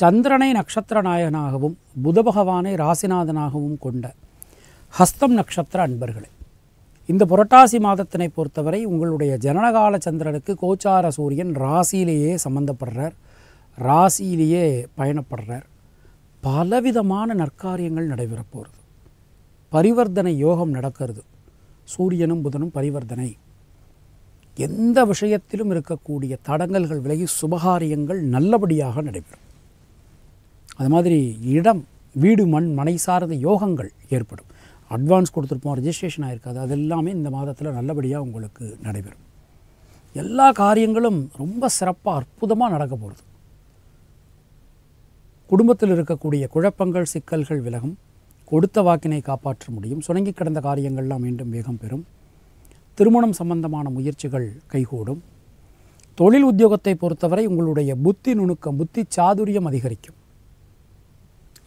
சந்திரனை நட்சத்திர நாயகனாகவும் புத பகவானை ராசிநாதனாகவும் கொண்ட ஹஸ்தம் நட்சத்திர அன்பர்களே இந்த புரட்டாசி மாதத்தினை பொறுத்தவரை உங்களுடைய ஜனனகால சந்திரனுக்கு கோச்சார சூரியன் ராசியிலேயே சம்மந்தப்படுறார் ராசியிலேயே பயணப்படுறார் பலவிதமான நற்காரியங்கள் நடைபெறப் போகிறது பரிவர்த்தனை யோகம் நடக்கிறது சூரியனும் புதனும் பரிவர்த்தனை எந்த விஷயத்திலும் இருக்கக்கூடிய தடங்கல்கள் விலகி சுபகாரியங்கள் நல்லபடியாக நடைபெறும் அது மாதிரி இடம் வீடு மண் மனை சார்ந்த யோகங்கள் ஏற்படும் அட்வான்ஸ் கொடுத்துருப்போம் ரிஜிஸ்ட்ரேஷன் ஆகிருக்காது அது எல்லாமே இந்த மாதத்தில் நல்லபடியாக உங்களுக்கு நடைபெறும் எல்லா காரியங்களும் ரொம்ப சிறப்பாக அற்புதமாக நடக்க போகிறது குடும்பத்தில் இருக்கக்கூடிய குழப்பங்கள் சிக்கல்கள் விலகும் கொடுத்த வாக்கினை காப்பாற்ற முடியும் சுணங்கி கிடந்த காரியங்கள்லாம் மீண்டும் வேகம் பெறும் திருமணம் சம்பந்தமான முயற்சிகள் கைகூடும் தொழில் உத்தியோகத்தை பொறுத்தவரை உங்களுடைய புத்தி நுணுக்கம் புத்தி சாதுரியம் அதிகரிக்கும்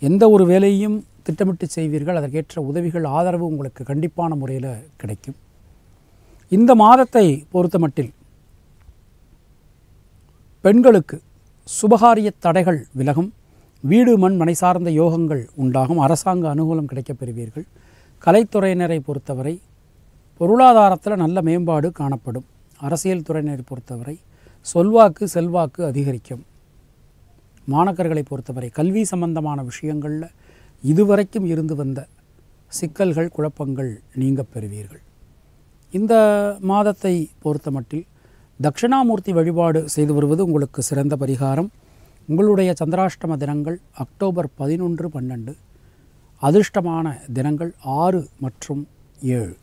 எந்த ஒரு வேலையையும் திட்டமிட்டு செய்வீர்கள் அதற்கேற்ற உதவிகள் ஆதரவு உங்களுக்கு கண்டிப்பான முறையில் கிடைக்கும் இந்த மாதத்தை பொறுத்தமட்டில் பெண்களுக்கு சுபகாரிய தடைகள் விலகும் வீடு மண் மனை சார்ந்த யோகங்கள் உண்டாகும் அரசாங்க அனுகூலம் கிடைக்கப் பெறுவீர்கள் கலைத்துறையினரை பொறுத்தவரை பொருளாதாரத்தில் நல்ல மேம்பாடு காணப்படும் அரசியல் துறையினரை பொறுத்தவரை சொல்வாக்கு செல்வாக்கு அதிகரிக்கும் மாணக்கர்களை பொறுத்தவரை கல்வி சம்பந்தமான விஷயங்களில் இதுவரைக்கும் இருந்து வந்த சிக்கல்கள் குழப்பங்கள் நீங்க பெறுவீர்கள் இந்த மாதத்தை பொறுத்த மட்டில் தட்சிணாமூர்த்தி வழிபாடு செய்து வருவது உங்களுக்கு சிறந்த பரிகாரம் உங்களுடைய சந்திராஷ்டம தினங்கள் அக்டோபர் பதினொன்று பன்னெண்டு அதிர்ஷ்டமான தினங்கள் ஆறு மற்றும் ஏழு